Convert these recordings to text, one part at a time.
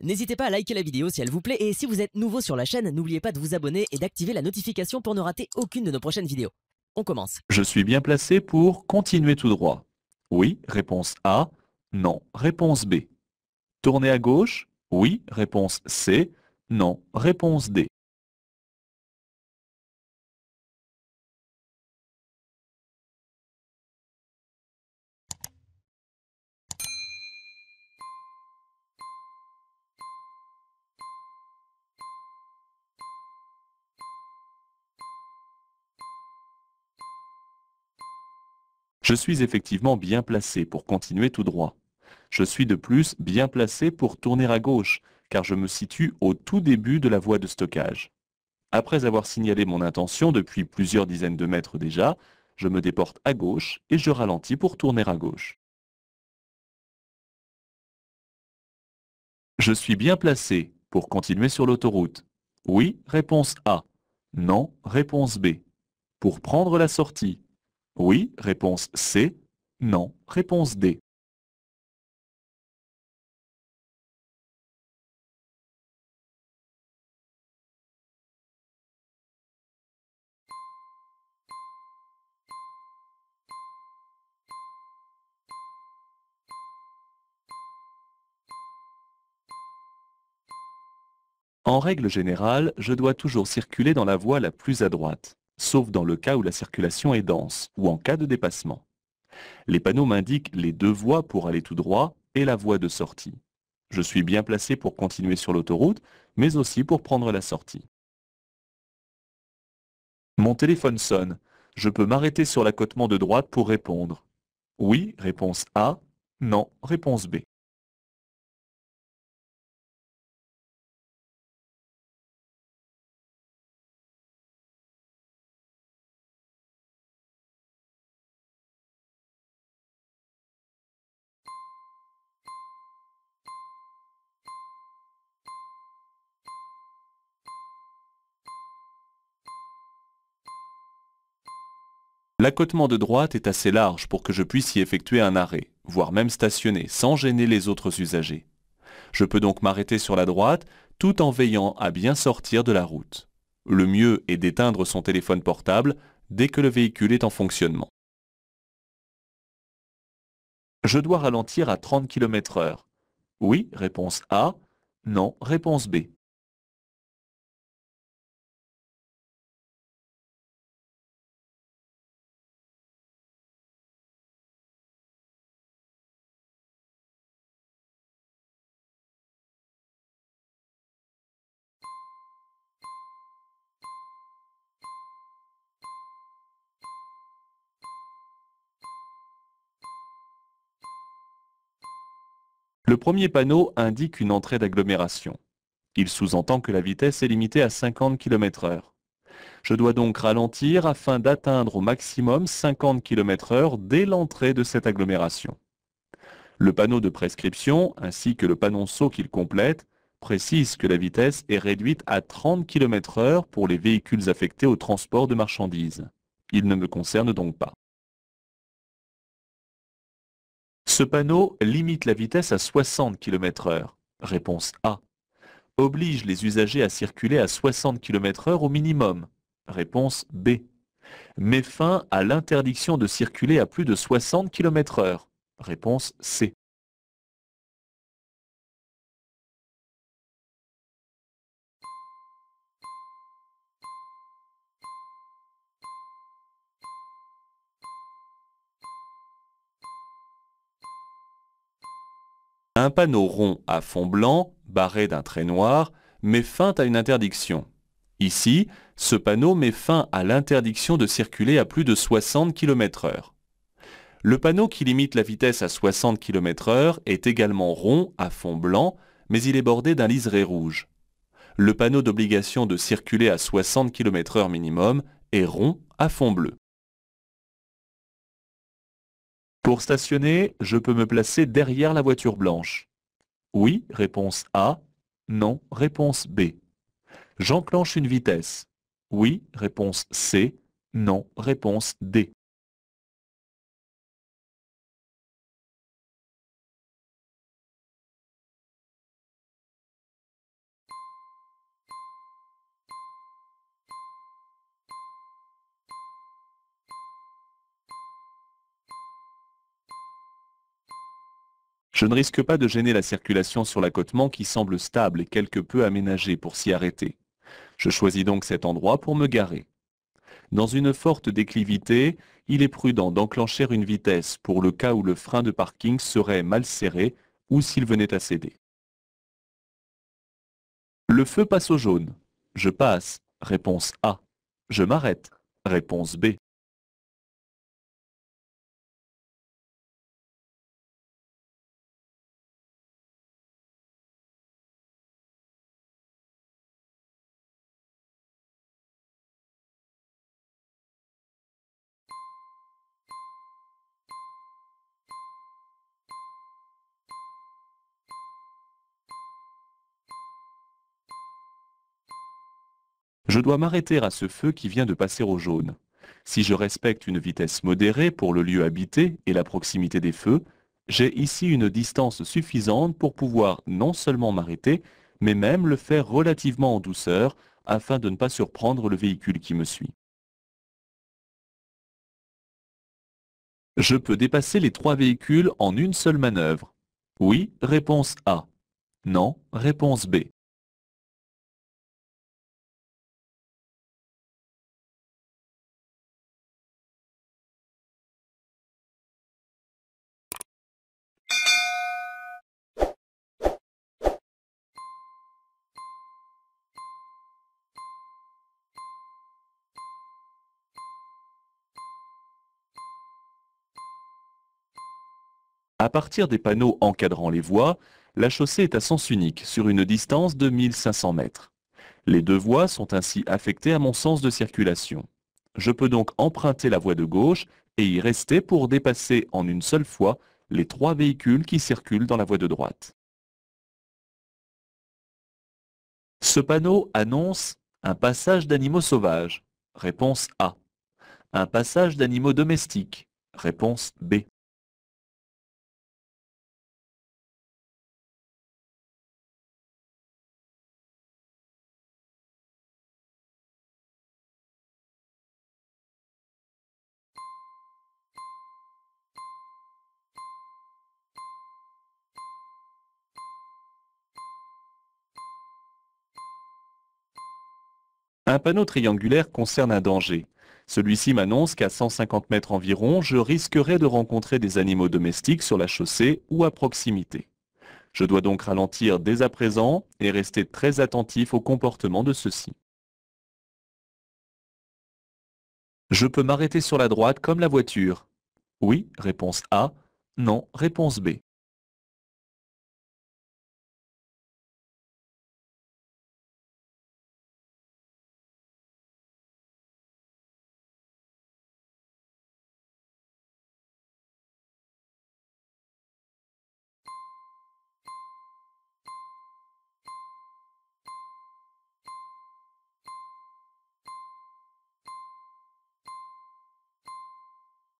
N'hésitez pas à liker la vidéo si elle vous plaît et si vous êtes nouveau sur la chaîne, n'oubliez pas de vous abonner et d'activer la notification pour ne rater aucune de nos prochaines vidéos. On commence. Je suis bien placé pour continuer tout droit. Oui, réponse A. Non, réponse B. Tourner à gauche. Oui, réponse C. Non, réponse D. Je suis effectivement bien placé pour continuer tout droit. Je suis de plus bien placé pour tourner à gauche, car je me situe au tout début de la voie de stockage. Après avoir signalé mon intention depuis plusieurs dizaines de mètres déjà, je me déporte à gauche et je ralentis pour tourner à gauche. Je suis bien placé pour continuer sur l'autoroute. Oui, réponse A. Non, réponse B. Pour prendre la sortie. Oui, réponse C. Non, réponse D. En règle générale, je dois toujours circuler dans la voie la plus à droite sauf dans le cas où la circulation est dense ou en cas de dépassement. Les panneaux m'indiquent les deux voies pour aller tout droit et la voie de sortie. Je suis bien placé pour continuer sur l'autoroute, mais aussi pour prendre la sortie. Mon téléphone sonne. Je peux m'arrêter sur l'accotement de droite pour répondre. Oui, réponse A. Non, réponse B. L'accotement de droite est assez large pour que je puisse y effectuer un arrêt, voire même stationner, sans gêner les autres usagers. Je peux donc m'arrêter sur la droite, tout en veillant à bien sortir de la route. Le mieux est d'éteindre son téléphone portable dès que le véhicule est en fonctionnement. Je dois ralentir à 30 km h Oui, réponse A. Non, réponse B. Le premier panneau indique une entrée d'agglomération. Il sous-entend que la vitesse est limitée à 50 km h Je dois donc ralentir afin d'atteindre au maximum 50 km h dès l'entrée de cette agglomération. Le panneau de prescription, ainsi que le panonceau qu'il complète, précise que la vitesse est réduite à 30 km h pour les véhicules affectés au transport de marchandises. Il ne me concerne donc pas. Ce panneau limite la vitesse à 60 km heure. Réponse A. Oblige les usagers à circuler à 60 km heure au minimum. Réponse B. Met fin à l'interdiction de circuler à plus de 60 km heure. Réponse C. un panneau rond à fond blanc, barré d'un trait noir, met fin à une interdiction. Ici, ce panneau met fin à l'interdiction de circuler à plus de 60 km/h. Le panneau qui limite la vitesse à 60 km/h est également rond à fond blanc, mais il est bordé d'un liseré rouge. Le panneau d'obligation de circuler à 60 km/h minimum est rond à fond bleu. Pour stationner, je peux me placer derrière la voiture blanche. Oui, réponse A. Non, réponse B. J'enclenche une vitesse. Oui, réponse C. Non, réponse D. Je ne risque pas de gêner la circulation sur l'accotement qui semble stable et quelque peu aménagé pour s'y arrêter. Je choisis donc cet endroit pour me garer. Dans une forte déclivité, il est prudent d'enclencher une vitesse pour le cas où le frein de parking serait mal serré ou s'il venait à céder. Le feu passe au jaune. Je passe. Réponse A. Je m'arrête. Réponse B. Je dois m'arrêter à ce feu qui vient de passer au jaune. Si je respecte une vitesse modérée pour le lieu habité et la proximité des feux, j'ai ici une distance suffisante pour pouvoir non seulement m'arrêter, mais même le faire relativement en douceur afin de ne pas surprendre le véhicule qui me suit. Je peux dépasser les trois véhicules en une seule manœuvre. Oui, réponse A. Non, réponse B. À partir des panneaux encadrant les voies, la chaussée est à sens unique sur une distance de 1500 mètres. Les deux voies sont ainsi affectées à mon sens de circulation. Je peux donc emprunter la voie de gauche et y rester pour dépasser en une seule fois les trois véhicules qui circulent dans la voie de droite. Ce panneau annonce un passage d'animaux sauvages. Réponse A. Un passage d'animaux domestiques. Réponse B. Un panneau triangulaire concerne un danger. Celui-ci m'annonce qu'à 150 mètres environ, je risquerai de rencontrer des animaux domestiques sur la chaussée ou à proximité. Je dois donc ralentir dès à présent et rester très attentif au comportement de ceux-ci. Je peux m'arrêter sur la droite comme la voiture. Oui, réponse A. Non, réponse B.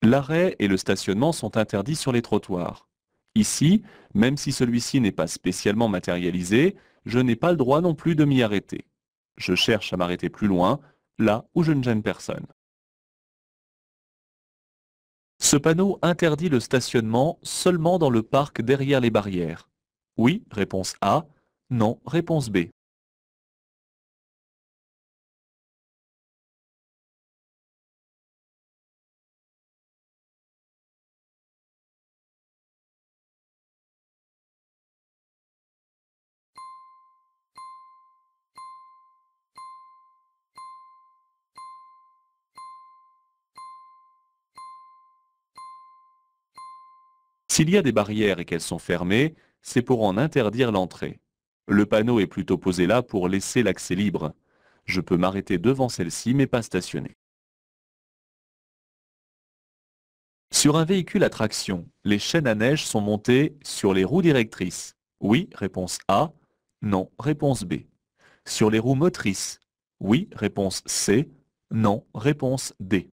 L'arrêt et le stationnement sont interdits sur les trottoirs. Ici, même si celui-ci n'est pas spécialement matérialisé, je n'ai pas le droit non plus de m'y arrêter. Je cherche à m'arrêter plus loin, là où je ne gêne personne. Ce panneau interdit le stationnement seulement dans le parc derrière les barrières. Oui, réponse A. Non, réponse B. S'il y a des barrières et qu'elles sont fermées, c'est pour en interdire l'entrée. Le panneau est plutôt posé là pour laisser l'accès libre. Je peux m'arrêter devant celle-ci mais pas stationner. Sur un véhicule à traction, les chaînes à neige sont montées sur les roues directrices. Oui, réponse A. Non, réponse B. Sur les roues motrices. Oui, réponse C. Non, réponse D.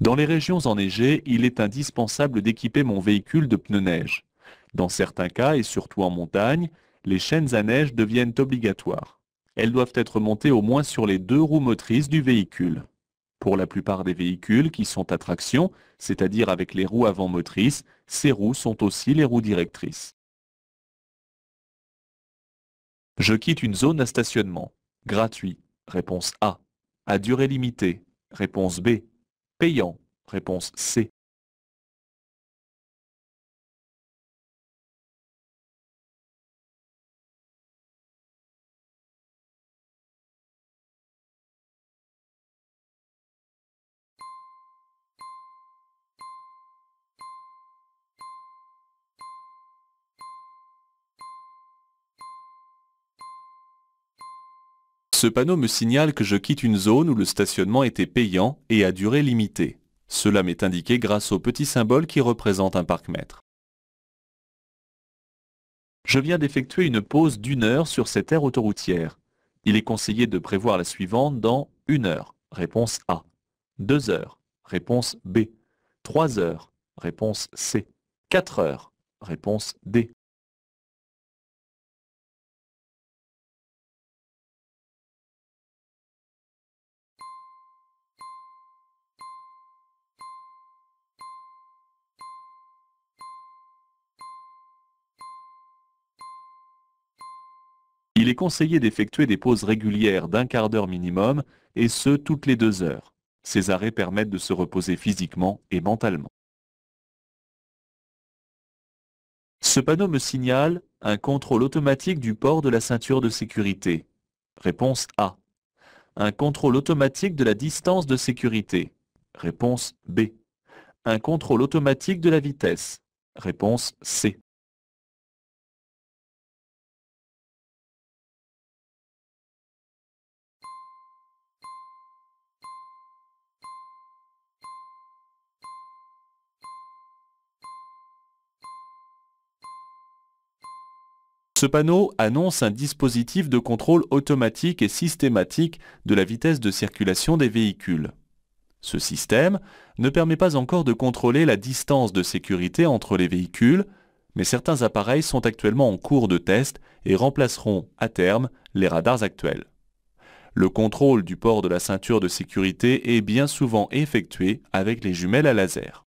Dans les régions enneigées, il est indispensable d'équiper mon véhicule de pneus neige. Dans certains cas, et surtout en montagne, les chaînes à neige deviennent obligatoires. Elles doivent être montées au moins sur les deux roues motrices du véhicule. Pour la plupart des véhicules qui sont à traction, c'est-à-dire avec les roues avant motrices, ces roues sont aussi les roues directrices. Je quitte une zone à stationnement. Gratuit. Réponse A. À durée limitée. Réponse B payant. Réponse C. Ce panneau me signale que je quitte une zone où le stationnement était payant et à durée limitée. Cela m'est indiqué grâce au petit symbole qui représente un parc-mètre. Je viens d'effectuer une pause d'une heure sur cette aire autoroutière. Il est conseillé de prévoir la suivante dans 1 heure, réponse A, 2 heures, réponse B, 3 heures, réponse C, 4 heures, réponse D. Il est conseillé d'effectuer des pauses régulières d'un quart d'heure minimum, et ce toutes les deux heures. Ces arrêts permettent de se reposer physiquement et mentalement. Ce panneau me signale un contrôle automatique du port de la ceinture de sécurité. Réponse A. Un contrôle automatique de la distance de sécurité. Réponse B. Un contrôle automatique de la vitesse. Réponse C. Ce panneau annonce un dispositif de contrôle automatique et systématique de la vitesse de circulation des véhicules. Ce système ne permet pas encore de contrôler la distance de sécurité entre les véhicules, mais certains appareils sont actuellement en cours de test et remplaceront, à terme, les radars actuels. Le contrôle du port de la ceinture de sécurité est bien souvent effectué avec les jumelles à laser.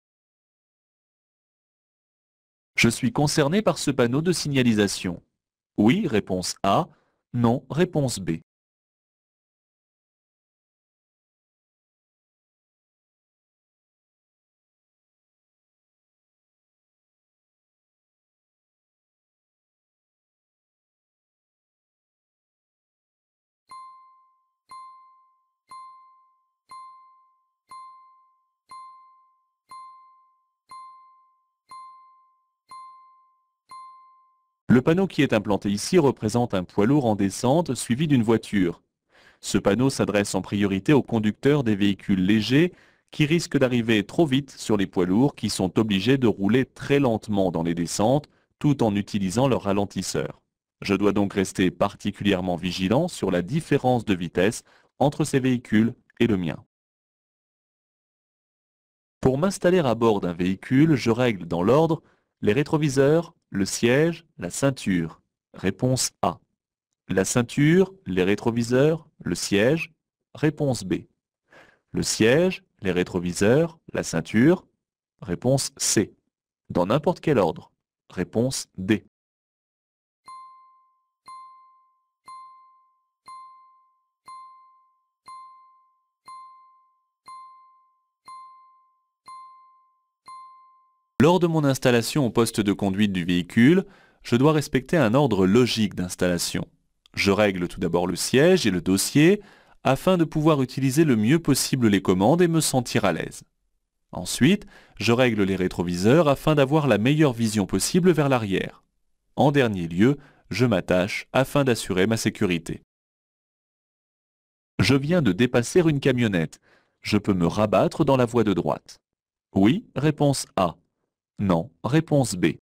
Je suis concerné par ce panneau de signalisation. Oui, réponse A. Non, réponse B. Le panneau qui est implanté ici représente un poids lourd en descente suivi d'une voiture. Ce panneau s'adresse en priorité aux conducteurs des véhicules légers qui risquent d'arriver trop vite sur les poids lourds qui sont obligés de rouler très lentement dans les descentes tout en utilisant leur ralentisseur. Je dois donc rester particulièrement vigilant sur la différence de vitesse entre ces véhicules et le mien. Pour m'installer à bord d'un véhicule, je règle dans l'ordre les rétroviseurs, le siège, la ceinture. Réponse A. La ceinture, les rétroviseurs, le siège. Réponse B. Le siège, les rétroviseurs, la ceinture. Réponse C. Dans n'importe quel ordre. Réponse D. Lors de mon installation au poste de conduite du véhicule, je dois respecter un ordre logique d'installation. Je règle tout d'abord le siège et le dossier afin de pouvoir utiliser le mieux possible les commandes et me sentir à l'aise. Ensuite, je règle les rétroviseurs afin d'avoir la meilleure vision possible vers l'arrière. En dernier lieu, je m'attache afin d'assurer ma sécurité. Je viens de dépasser une camionnette. Je peux me rabattre dans la voie de droite. Oui, réponse A. Non. Réponse B.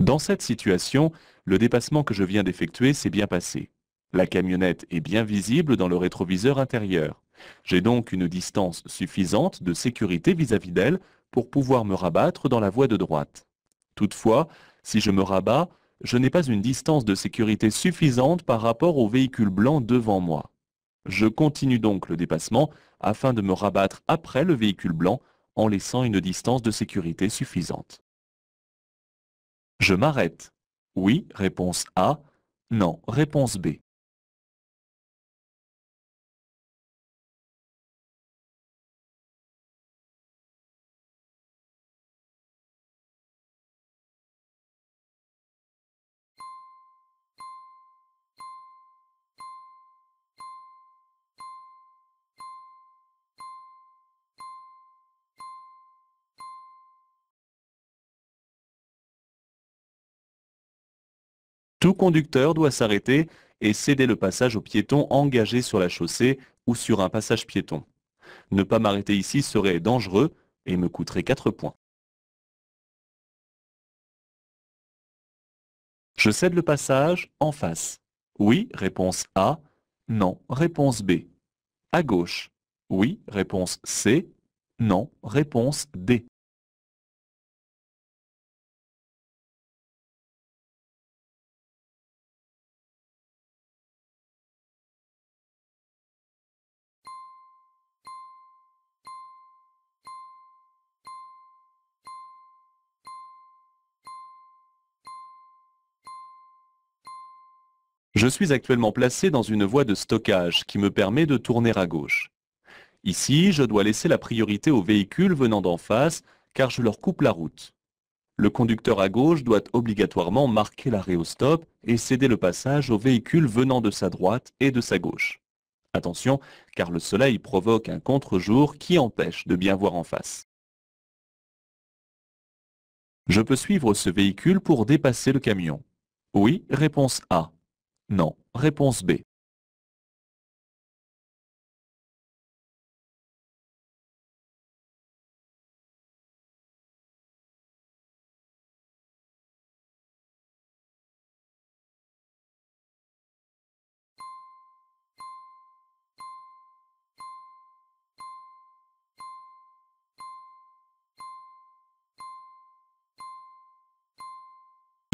Dans cette situation, le dépassement que je viens d'effectuer s'est bien passé. La camionnette est bien visible dans le rétroviseur intérieur. J'ai donc une distance suffisante de sécurité vis-à-vis d'elle pour pouvoir me rabattre dans la voie de droite. Toutefois, si je me rabats, je n'ai pas une distance de sécurité suffisante par rapport au véhicule blanc devant moi. Je continue donc le dépassement afin de me rabattre après le véhicule blanc en laissant une distance de sécurité suffisante. Je m'arrête. Oui, réponse A. Non, réponse B. Tout conducteur doit s'arrêter et céder le passage aux piétons engagés sur la chaussée ou sur un passage piéton. Ne pas m'arrêter ici serait dangereux et me coûterait 4 points. Je cède le passage en face. Oui, réponse A. Non, réponse B. À gauche. Oui, réponse C. Non, réponse D. Je suis actuellement placé dans une voie de stockage qui me permet de tourner à gauche. Ici, je dois laisser la priorité aux véhicules venant d'en face, car je leur coupe la route. Le conducteur à gauche doit obligatoirement marquer l'arrêt au stop et céder le passage aux véhicules venant de sa droite et de sa gauche. Attention, car le soleil provoque un contre-jour qui empêche de bien voir en face. Je peux suivre ce véhicule pour dépasser le camion. Oui, réponse A. Non. Réponse B.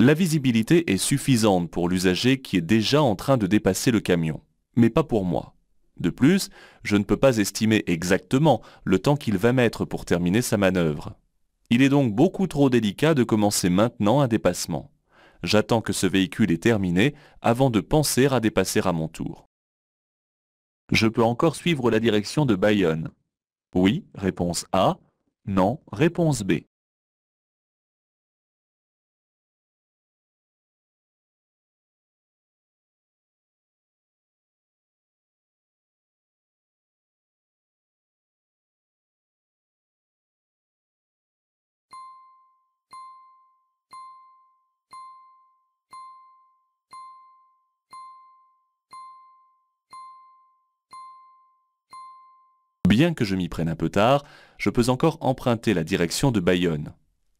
La visibilité est suffisante pour l'usager qui est déjà en train de dépasser le camion, mais pas pour moi. De plus, je ne peux pas estimer exactement le temps qu'il va mettre pour terminer sa manœuvre. Il est donc beaucoup trop délicat de commencer maintenant un dépassement. J'attends que ce véhicule ait terminé avant de penser à dépasser à mon tour. Je peux encore suivre la direction de Bayonne. Oui, réponse A. Non, réponse B. Bien que je m'y prenne un peu tard, je peux encore emprunter la direction de Bayonne.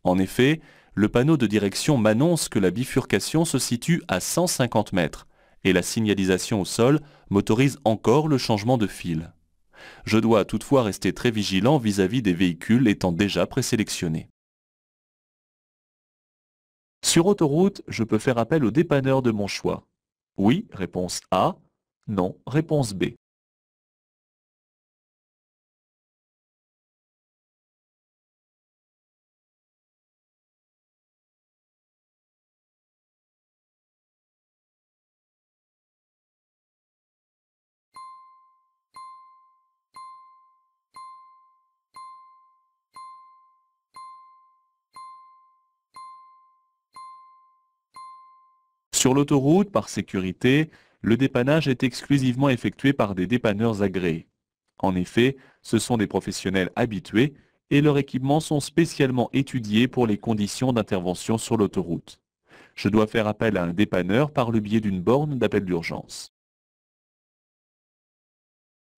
En effet, le panneau de direction m'annonce que la bifurcation se situe à 150 mètres et la signalisation au sol m'autorise encore le changement de fil. Je dois toutefois rester très vigilant vis-à-vis des véhicules étant déjà présélectionnés. Sur autoroute, je peux faire appel au dépanneur de mon choix. Oui, réponse A. Non, réponse B. Sur l'autoroute, par sécurité, le dépannage est exclusivement effectué par des dépanneurs agréés. En effet, ce sont des professionnels habitués et leurs équipements sont spécialement étudiés pour les conditions d'intervention sur l'autoroute. Je dois faire appel à un dépanneur par le biais d'une borne d'appel d'urgence.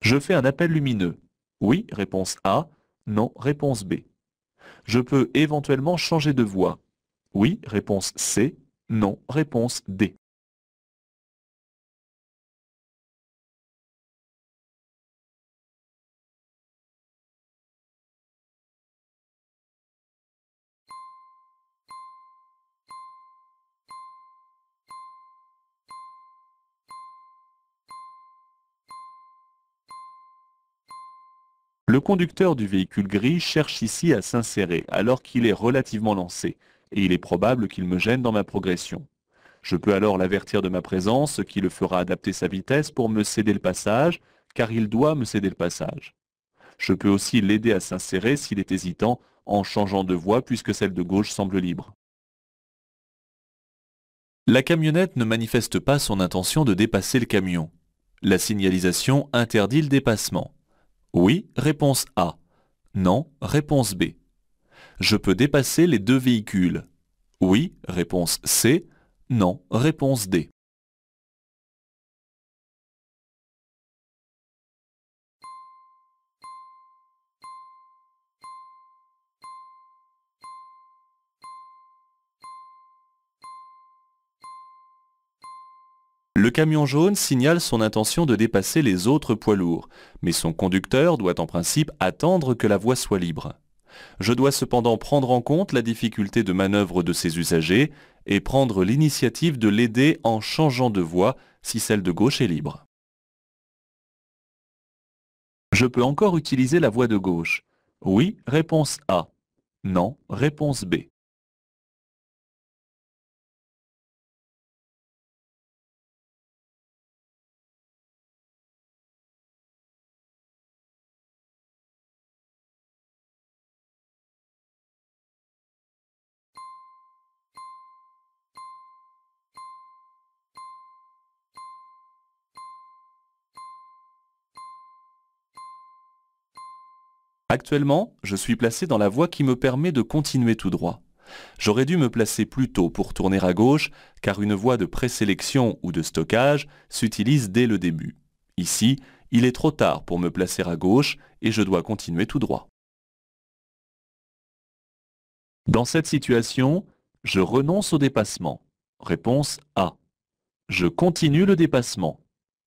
Je fais un appel lumineux. Oui, réponse A. Non, réponse B. Je peux éventuellement changer de voie. Oui, réponse C. Non. Réponse D. Le conducteur du véhicule gris cherche ici à s'insérer alors qu'il est relativement lancé et il est probable qu'il me gêne dans ma progression. Je peux alors l'avertir de ma présence, ce qui le fera adapter sa vitesse pour me céder le passage, car il doit me céder le passage. Je peux aussi l'aider à s'insérer s'il est hésitant, en changeant de voie puisque celle de gauche semble libre. La camionnette ne manifeste pas son intention de dépasser le camion. La signalisation interdit le dépassement. Oui, réponse A. Non, réponse B. Je peux dépasser les deux véhicules. Oui, réponse C. Non, réponse D. Le camion jaune signale son intention de dépasser les autres poids lourds, mais son conducteur doit en principe attendre que la voie soit libre. Je dois cependant prendre en compte la difficulté de manœuvre de ces usagers et prendre l'initiative de l'aider en changeant de voie si celle de gauche est libre. Je peux encore utiliser la voie de gauche. Oui, réponse A. Non, réponse B. Actuellement, je suis placé dans la voie qui me permet de continuer tout droit. J'aurais dû me placer plus tôt pour tourner à gauche, car une voie de présélection ou de stockage s'utilise dès le début. Ici, il est trop tard pour me placer à gauche et je dois continuer tout droit. Dans cette situation, je renonce au dépassement. Réponse A. Je continue le dépassement.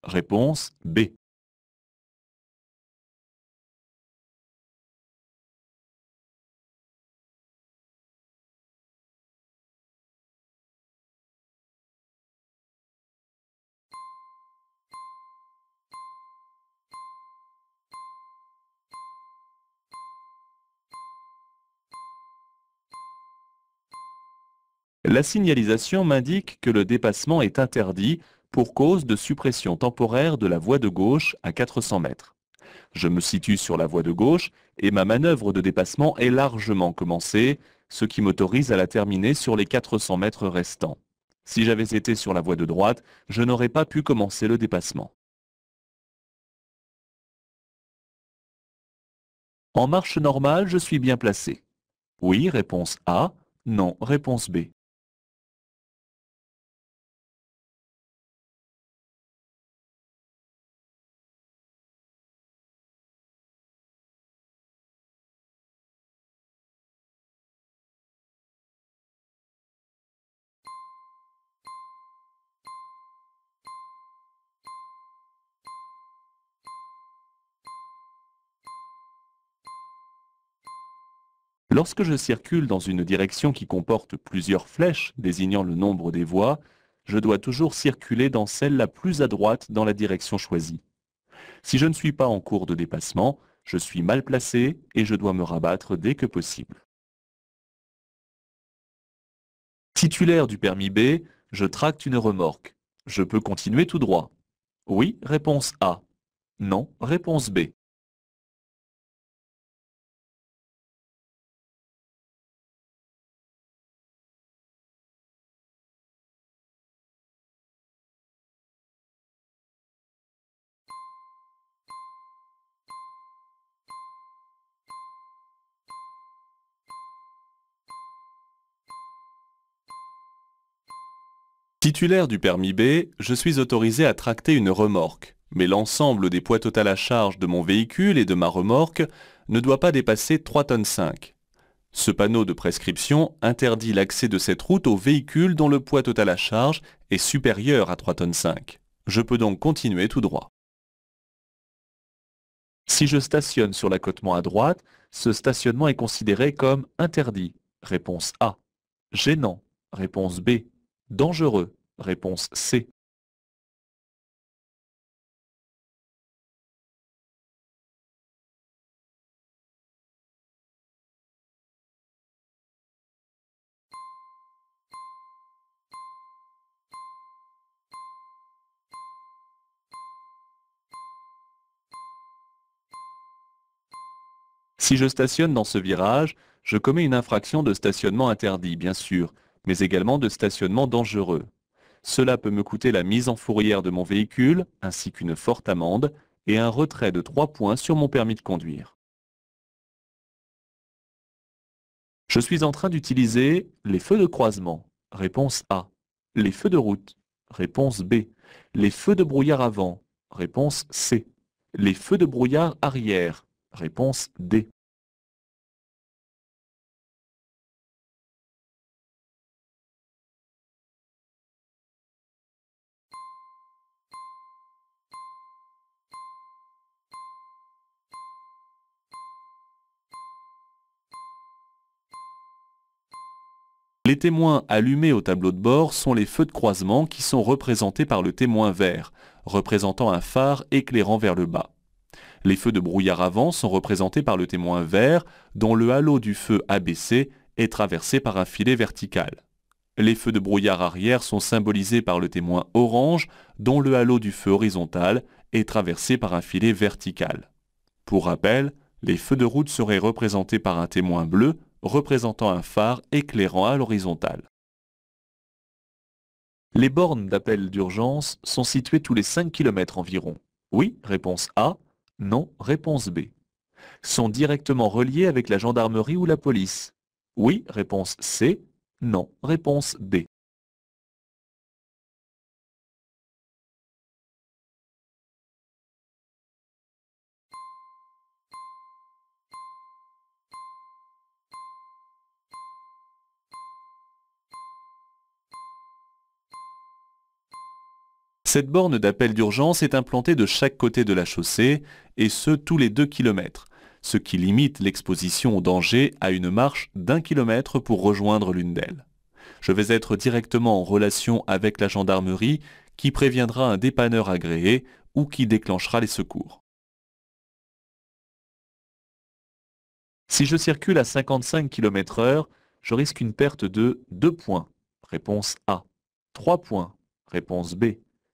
Réponse B. La signalisation m'indique que le dépassement est interdit pour cause de suppression temporaire de la voie de gauche à 400 mètres. Je me situe sur la voie de gauche et ma manœuvre de dépassement est largement commencée, ce qui m'autorise à la terminer sur les 400 mètres restants. Si j'avais été sur la voie de droite, je n'aurais pas pu commencer le dépassement. En marche normale, je suis bien placé. Oui, réponse A. Non, réponse B. Lorsque je circule dans une direction qui comporte plusieurs flèches désignant le nombre des voies, je dois toujours circuler dans celle la plus à droite dans la direction choisie. Si je ne suis pas en cours de dépassement, je suis mal placé et je dois me rabattre dès que possible. Titulaire du permis B, je tracte une remorque. Je peux continuer tout droit. Oui, réponse A. Non, réponse B. Titulaire du permis B, je suis autorisé à tracter une remorque, mais l'ensemble des poids total à charge de mon véhicule et de ma remorque ne doit pas dépasser 3,5 tonnes Ce panneau de prescription interdit l'accès de cette route aux véhicules dont le poids total à charge est supérieur à 3,5 tonnes Je peux donc continuer tout droit. Si je stationne sur l'accotement à droite, ce stationnement est considéré comme interdit. Réponse A. Gênant. Réponse B. Dangereux. Réponse C. Si je stationne dans ce virage, je commets une infraction de stationnement interdit, bien sûr, mais également de stationnement dangereux. Cela peut me coûter la mise en fourrière de mon véhicule, ainsi qu'une forte amende, et un retrait de 3 points sur mon permis de conduire. Je suis en train d'utiliser les feux de croisement. Réponse A. Les feux de route. Réponse B. Les feux de brouillard avant. Réponse C. Les feux de brouillard arrière. Réponse D. Les témoins allumés au tableau de bord sont les feux de croisement qui sont représentés par le témoin vert, représentant un phare éclairant vers le bas. Les feux de brouillard avant sont représentés par le témoin vert, dont le halo du feu abaissé est traversé par un filet vertical. Les feux de brouillard arrière sont symbolisés par le témoin orange, dont le halo du feu horizontal est traversé par un filet vertical. Pour rappel, les feux de route seraient représentés par un témoin bleu, représentant un phare éclairant à l'horizontale. Les bornes d'appel d'urgence sont situées tous les 5 km environ. Oui, réponse A. Non, réponse B. Sont directement reliées avec la gendarmerie ou la police. Oui, réponse C. Non, réponse D. Cette borne d'appel d'urgence est implantée de chaque côté de la chaussée, et ce tous les 2 km, ce qui limite l'exposition au danger à une marche d'un kilomètre pour rejoindre l'une d'elles. Je vais être directement en relation avec la gendarmerie qui préviendra un dépanneur agréé ou qui déclenchera les secours. Si je circule à 55 km h je risque une perte de 2 points. Réponse A. 3 points. Réponse B.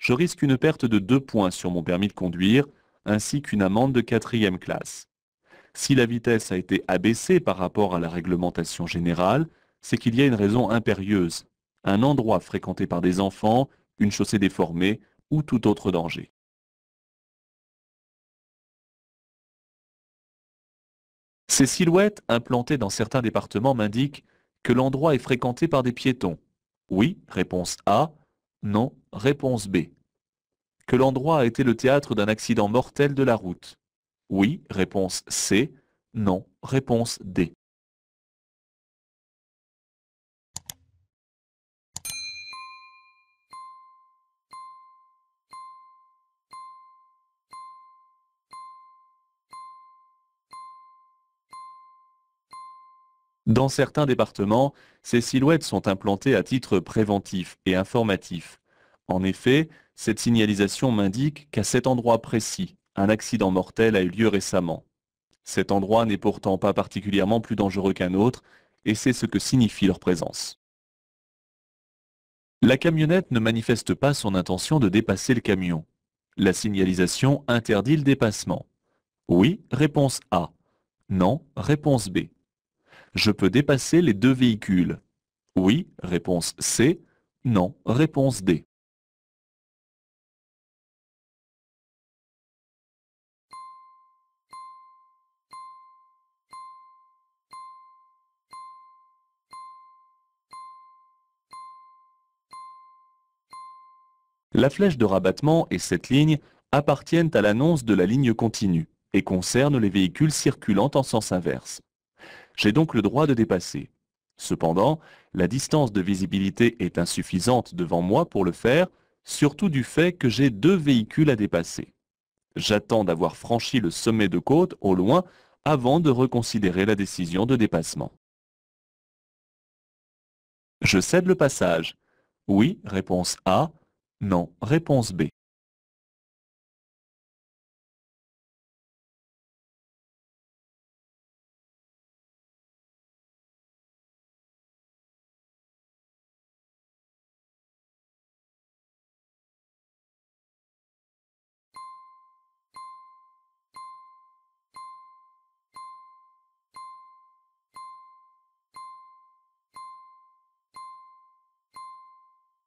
je risque une perte de deux points sur mon permis de conduire, ainsi qu'une amende de quatrième classe. Si la vitesse a été abaissée par rapport à la réglementation générale, c'est qu'il y a une raison impérieuse, un endroit fréquenté par des enfants, une chaussée déformée ou tout autre danger. Ces silhouettes implantées dans certains départements m'indiquent que l'endroit est fréquenté par des piétons. Oui, réponse A, non, réponse B. Que l'endroit a été le théâtre d'un accident mortel de la route. Oui, réponse C. Non, réponse D. Dans certains départements, ces silhouettes sont implantées à titre préventif et informatif. En effet, cette signalisation m'indique qu'à cet endroit précis, un accident mortel a eu lieu récemment. Cet endroit n'est pourtant pas particulièrement plus dangereux qu'un autre, et c'est ce que signifie leur présence. La camionnette ne manifeste pas son intention de dépasser le camion. La signalisation interdit le dépassement. Oui, réponse A. Non, réponse B. Je peux dépasser les deux véhicules. Oui, réponse C. Non, réponse D. La flèche de rabattement et cette ligne appartiennent à l'annonce de la ligne continue et concernent les véhicules circulant en sens inverse. J'ai donc le droit de dépasser. Cependant, la distance de visibilité est insuffisante devant moi pour le faire, surtout du fait que j'ai deux véhicules à dépasser. J'attends d'avoir franchi le sommet de côte au loin avant de reconsidérer la décision de dépassement. Je cède le passage. Oui, réponse A. Non, réponse B.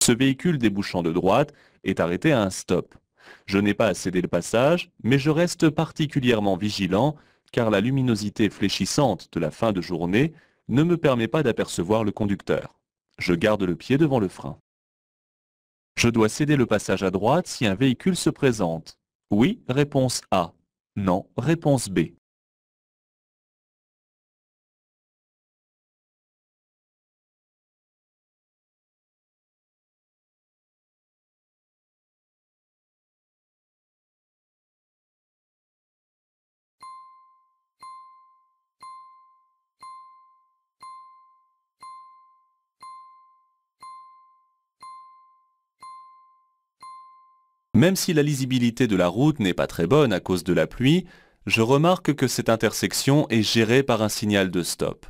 Ce véhicule débouchant de droite est arrêté à un stop. Je n'ai pas à céder le passage, mais je reste particulièrement vigilant car la luminosité fléchissante de la fin de journée ne me permet pas d'apercevoir le conducteur. Je garde le pied devant le frein. Je dois céder le passage à droite si un véhicule se présente. Oui, réponse A. Non, réponse B. Même si la lisibilité de la route n'est pas très bonne à cause de la pluie, je remarque que cette intersection est gérée par un signal de stop.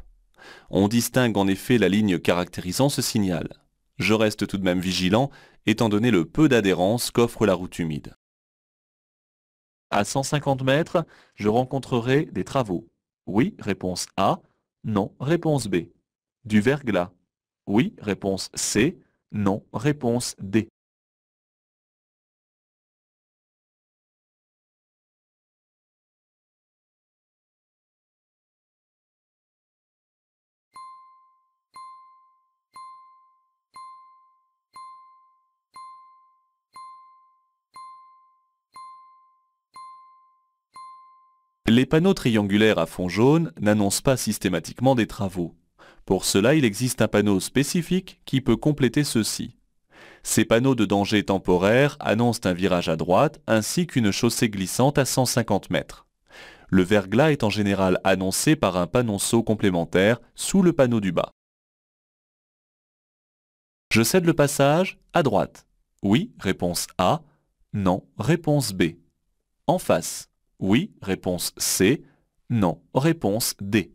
On distingue en effet la ligne caractérisant ce signal. Je reste tout de même vigilant, étant donné le peu d'adhérence qu'offre la route humide. À 150 mètres, je rencontrerai des travaux. Oui, réponse A. Non, réponse B. Du verglas. Oui, réponse C. Non, réponse D. Les panneaux triangulaires à fond jaune n'annoncent pas systématiquement des travaux. Pour cela, il existe un panneau spécifique qui peut compléter ceux-ci. Ces panneaux de danger temporaire annoncent un virage à droite ainsi qu'une chaussée glissante à 150 mètres. Le verglas est en général annoncé par un panonceau complémentaire sous le panneau du bas. Je cède le passage à droite. Oui, réponse A. Non, réponse B. En face. Oui, réponse C. Non, réponse D.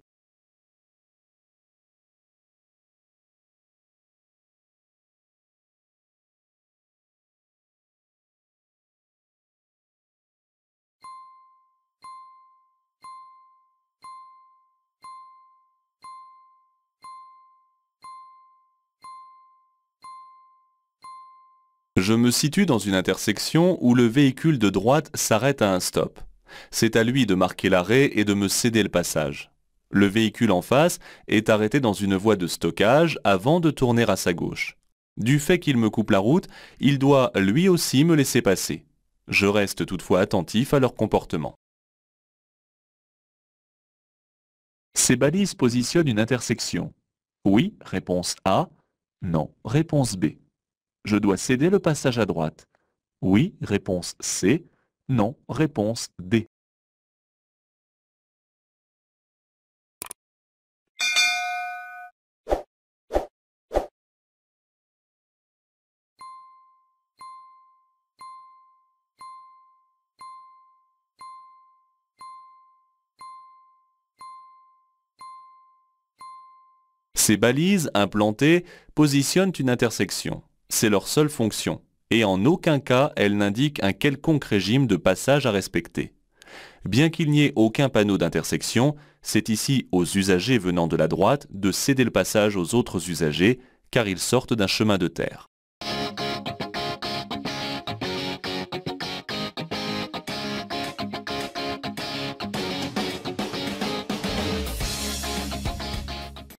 Je me situe dans une intersection où le véhicule de droite s'arrête à un stop. C'est à lui de marquer l'arrêt et de me céder le passage. Le véhicule en face est arrêté dans une voie de stockage avant de tourner à sa gauche. Du fait qu'il me coupe la route, il doit lui aussi me laisser passer. Je reste toutefois attentif à leur comportement. Ces balises positionnent une intersection. Oui, réponse A. Non, réponse B. Je dois céder le passage à droite. Oui, réponse C. Non. Réponse D. Ces balises implantées positionnent une intersection. C'est leur seule fonction et en aucun cas elle n'indique un quelconque régime de passage à respecter. Bien qu'il n'y ait aucun panneau d'intersection, c'est ici aux usagers venant de la droite de céder le passage aux autres usagers car ils sortent d'un chemin de terre.